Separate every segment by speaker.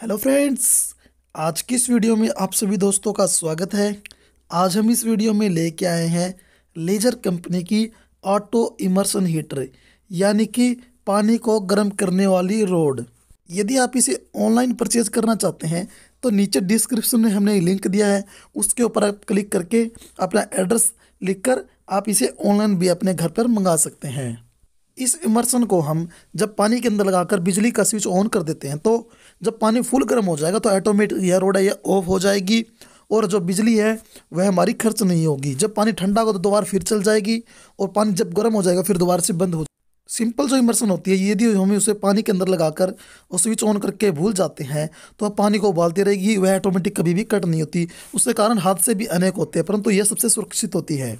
Speaker 1: hello friends आज की इस वीडियो में आप सभी दोस्तों का स्वागत है आज हम इस वीडियो में लेके आए हैं लेजर कंपनी की ऑटो इमर्सन हीटर यानी कि पानी को गर्म करने वाली रोड यदि आप इसे ऑनलाइन परचेज करना चाहते हैं तो नीचे डिस्क्रिप्शन में हमने लिंक दिया है उसके ऊपर आप क्लिक करके अपना एड्रेस लिखकर आप इसे ऑनलाइन भी अपने घर पर मंगा सकते हैं इस इमर्सन को हम जब पानी के अंदर लगाकर बिजली का स्विच ऑन कर देते हैं तो जब पानी फुल गर्म हो जाएगा तो ऑटोमेटिक यह रोड है यह ऑफ हो जाएगी और जो बिजली है वह हमारी खर्च नहीं होगी जब पानी ठंडा होगा तो दोबारा फिर चल जाएगी और पानी जब गर्म हो जाएगा फिर दोबारा से बंद हो सिंपल जो इमर्सन होती है यदि हम उसे पानी के अंदर लगाकर और स्विच ऑन करके भूल जाते हैं तो अब पानी को उबालती रहेगी वह ऑटोमेटिक कभी भी कट नहीं होती उसके कारण हादसे भी अनेक होते हैं परंतु यह सबसे सुरक्षित होती है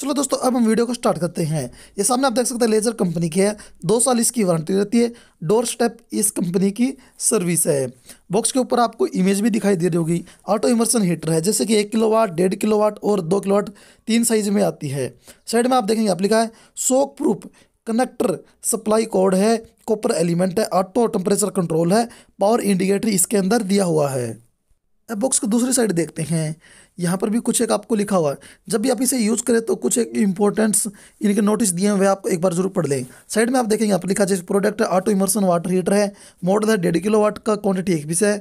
Speaker 1: चलो दोस्तों अब हम वीडियो को स्टार्ट करते हैं ये सामने आप देख सकते हैं लेजर कंपनी की है दो साल इसकी वारंटी रहती है डोर स्टेप इस कंपनी की सर्विस है बॉक्स के ऊपर आपको इमेज भी दिखाई दे रही होगी ऑटो इमर्सन हीटर है जैसे कि एक किलो वाट डेढ़ किलो वाट और दो किलो वाट तीन साइज में आती है साइड में आप देखेंगे आप लिखा है shockproof connector supply cord है कॉपर एलिमेंट है ऑटो टेम्परेचर कंट्रोल है पावर इंडिकेटर इसके अंदर दिया हुआ है बॉक्स को दूसरी साइड देखते हैं यहाँ पर भी कुछ एक आपको लिखा हुआ है जब भी आप इसे यूज़ करें तो कुछ एक इंपॉर्टेंट्स इनके नोटिस दिए हुए आप एक बार जरूर पढ़ लें साइड में आप देखेंगे आप लिखा जैसे product auto immersion water heater है मॉडल है डेढ़ किलो वाट का क्वान्टिटी एक बीस है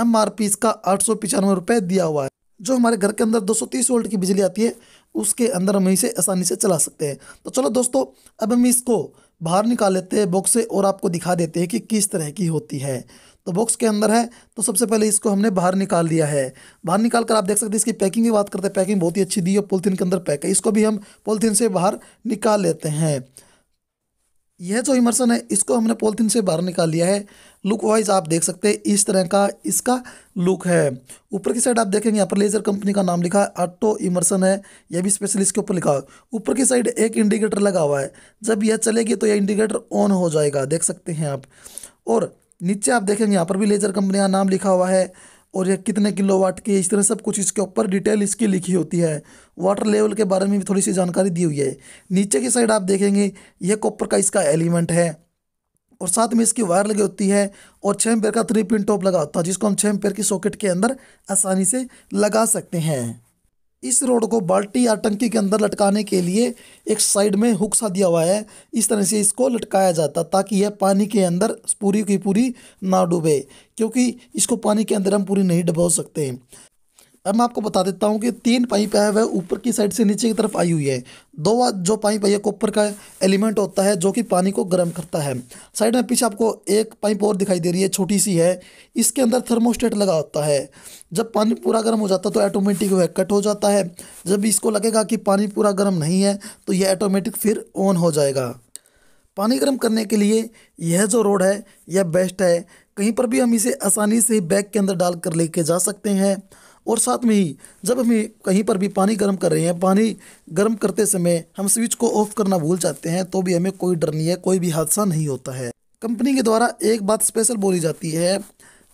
Speaker 1: एम आर पी इसका आठ सौ पिचानवे रुपये दिया हुआ है जो हमारे घर के अंदर तीस वोल्ट की बिजली आती है उसके अंदर हम इसे आसानी से चला सकते हैं तो चलो दोस्तों अब हम इसको बाहर निकाल लेते हैं बॉक्स से और आपको दिखा देते हैं कि किस तरह की होती है तो बॉक्स के अंदर है तो सबसे पहले इसको हमने बाहर निकाल दिया है बाहर निकाल कर आप देख सकते हैं इसकी पैकिंग की बात करते हैं पैकिंग बहुत ही अच्छी दी है पॉलीथीन के अंदर पैक है इसको भी हम पॉलीथीन से बाहर निकाल लेते हैं यह जो इमर्सन है इसको हमने पॉलीथीन से बाहर निकाल लिया है लुक वाइज आप देख सकते हैं इस तरह का इसका लुक है ऊपर की साइड आप देखेंगे यहाँ पर लेजर कंपनी का नाम लिखा है ऑटो इमर्सन है यह भी स्पेशली इसके ऊपर लिखा है ऊपर की साइड एक इंडिकेटर लगा हुआ है जब यह चलेगी तो यह इंडिकेटर ऑन हो जाएगा देख सकते हैं आप और नीचे आप देखेंगे यहाँ पर भी लेजर कंपनी का नाम लिखा हुआ है और यह कितने किलो वाट की इस तरह सब कुछ इसके ऊपर डिटेल इसकी लिखी होती है वाटर लेवल के बारे में भी थोड़ी सी जानकारी दी हुई है नीचे की साइड आप देखेंगे यह कॉपर का इसका एलिमेंट है और साथ में इसकी वायर लगी होती है और छः पेयर का थ्री पिन टॉप लगा होता है जिसको हम छः एम्पेयर की सॉकेट के अंदर आसानी से लगा सकते हैं इस रोड को बाल्टी या टंकी के अंदर लटकाने के लिए एक साइड में हुक सा दिया हुआ है इस तरह से इसको लटकाया जाता ताकि यह पानी के अंदर पूरी की पूरी ना डूबे क्योंकि इसको पानी के अंदर हम पूरी नहीं डुबो सकते हैं अब मैं आपको बता देता हूँ कि तीन पाइप है वह ऊपर की साइड से नीचे की तरफ आई हुई है दो जो पाइप है कॉपर का एलिमेंट होता है जो कि पानी को गर्म करता है साइड में पीछे आपको एक पाइप और दिखाई दे रही है छोटी सी है इसके अंदर थर्मोस्टेट लगा होता है जब पानी पूरा गर्म हो जाता है तो ऑटोमेटिक वह कट हो जाता है जब इसको लगेगा कि पानी पूरा गर्म नहीं है तो यह ऑटोमेटिक फिर ऑन हो जाएगा पानी गर्म करने के लिए यह जो रोड है यह बेस्ट है कहीं पर भी हम इसे आसानी से बैग के अंदर डाल कर लेके जा सकते हैं और साथ में ही जब हम कहीं पर भी पानी गर्म कर रहे हैं पानी गर्म करते समय हम स्विच को ऑफ करना भूल जाते हैं तो भी हमें कोई डर नहीं है कोई भी हादसा नहीं होता है कंपनी के द्वारा एक बात स्पेशल बोली जाती है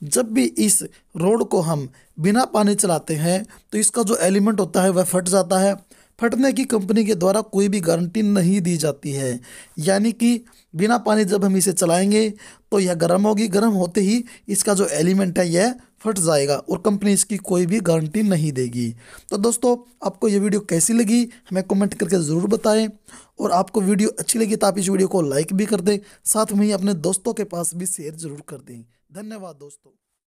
Speaker 1: जब भी इस रोड को हम बिना पानी चलाते हैं तो इसका जो एलिमेंट होता है वह फट जाता है फटने की कंपनी के द्वारा कोई भी गारंटी नहीं दी जाती है यानी कि बिना पानी जब हम इसे चलाएंगे तो यह गर्म होगी गर्म होते ही इसका जो एलिमेंट है यह फट जाएगा और कंपनी इसकी कोई भी गारंटी नहीं देगी तो दोस्तों आपको ये वीडियो कैसी लगी हमें कमेंट करके ज़रूर बताएं और आपको वीडियो अच्छी लगी तो आप इस वीडियो को लाइक भी कर दें साथ में ही अपने दोस्तों के पास भी शेयर ज़रूर कर दें धन्यवाद दोस्तों